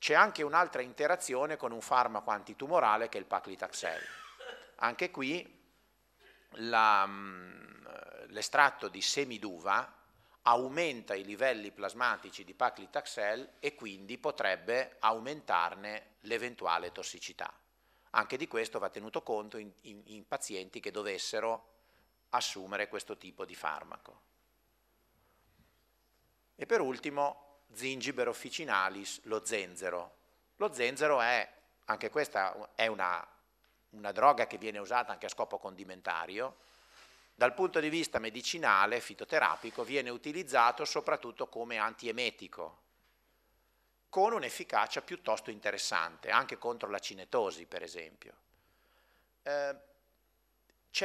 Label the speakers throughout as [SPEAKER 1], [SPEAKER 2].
[SPEAKER 1] C'è anche un'altra interazione con un farmaco antitumorale che è il paclitaxel. Anche qui mm, l'estratto di semiduva aumenta i livelli plasmatici di paclitaxel e quindi potrebbe aumentarne l'eventuale tossicità. Anche di questo va tenuto conto in, in, in pazienti che dovessero assumere questo tipo di farmaco. E per ultimo Zingiber officinalis, lo zenzero. Lo zenzero è, anche questa è una, una droga che viene usata anche a scopo condimentario, dal punto di vista medicinale, fitoterapico, viene utilizzato soprattutto come antiemetico, con un'efficacia piuttosto interessante, anche contro la cinetosi per esempio. Eh,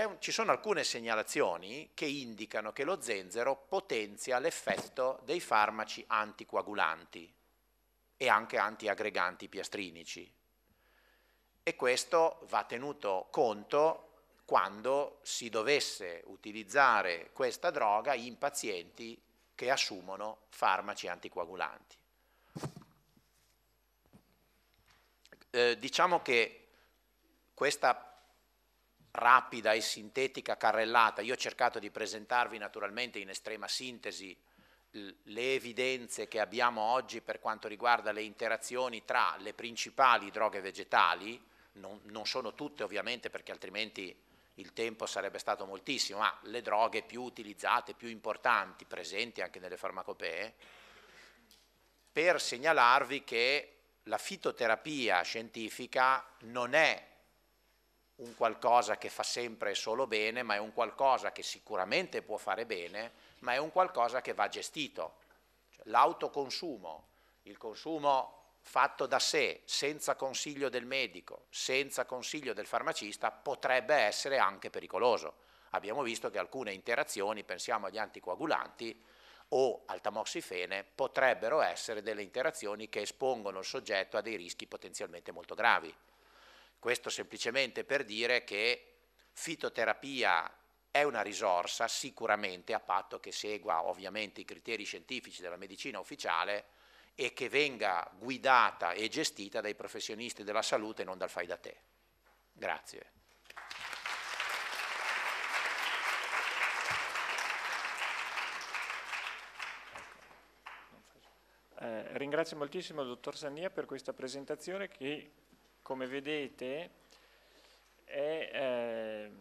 [SPEAKER 1] un, ci sono alcune segnalazioni che indicano che lo zenzero potenzia l'effetto dei farmaci anticoagulanti e anche antiaggreganti piastrinici. E questo va tenuto conto quando si dovesse utilizzare questa droga in pazienti che assumono farmaci anticoagulanti. Eh, diciamo che questa rapida e sintetica carrellata, io ho cercato di presentarvi naturalmente in estrema sintesi le evidenze che abbiamo oggi per quanto riguarda le interazioni tra le principali droghe vegetali, non, non sono tutte ovviamente perché altrimenti il tempo sarebbe stato moltissimo, ma le droghe più utilizzate, più importanti, presenti anche nelle farmacopee, per segnalarvi che la fitoterapia scientifica non è un qualcosa che fa sempre e solo bene, ma è un qualcosa che sicuramente può fare bene, ma è un qualcosa che va gestito. Cioè, l'autoconsumo, il consumo fatto da sé, senza consiglio del medico, senza consiglio del farmacista, potrebbe essere anche pericoloso. Abbiamo visto che alcune interazioni, pensiamo agli anticoagulanti o al tamoxifene, potrebbero essere delle interazioni che espongono il soggetto a dei rischi potenzialmente molto gravi. Questo semplicemente per dire che fitoterapia è una risorsa sicuramente a patto che segua ovviamente i criteri scientifici della medicina ufficiale e che venga guidata e gestita dai professionisti della salute e non dal fai da te. Grazie.
[SPEAKER 2] Eh, ringrazio moltissimo il dottor Sannia per questa presentazione che come vedete è, eh,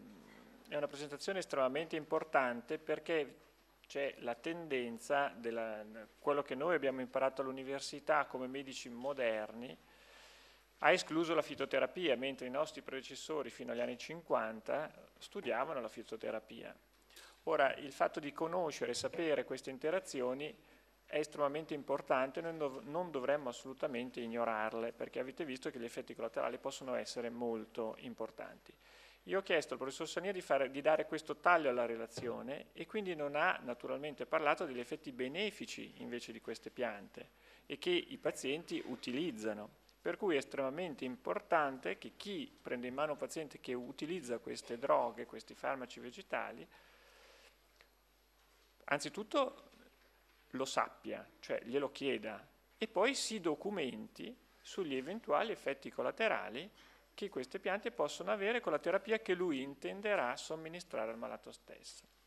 [SPEAKER 2] è una presentazione estremamente importante perché c'è la tendenza, della, quello che noi abbiamo imparato all'università come medici moderni, ha escluso la fitoterapia, mentre i nostri predecessori fino agli anni 50 studiavano la fitoterapia. Ora, il fatto di conoscere e sapere queste interazioni è estremamente importante, noi non dovremmo assolutamente ignorarle, perché avete visto che gli effetti collaterali possono essere molto importanti. Io ho chiesto al professor Sania di, fare, di dare questo taglio alla relazione e quindi non ha naturalmente parlato degli effetti benefici invece di queste piante e che i pazienti utilizzano. Per cui è estremamente importante che chi prende in mano un paziente che utilizza queste droghe, questi farmaci vegetali, anzitutto lo sappia, cioè glielo chieda, e poi si documenti sugli eventuali effetti collaterali che queste piante possono avere con la terapia che lui intenderà somministrare al malato stesso.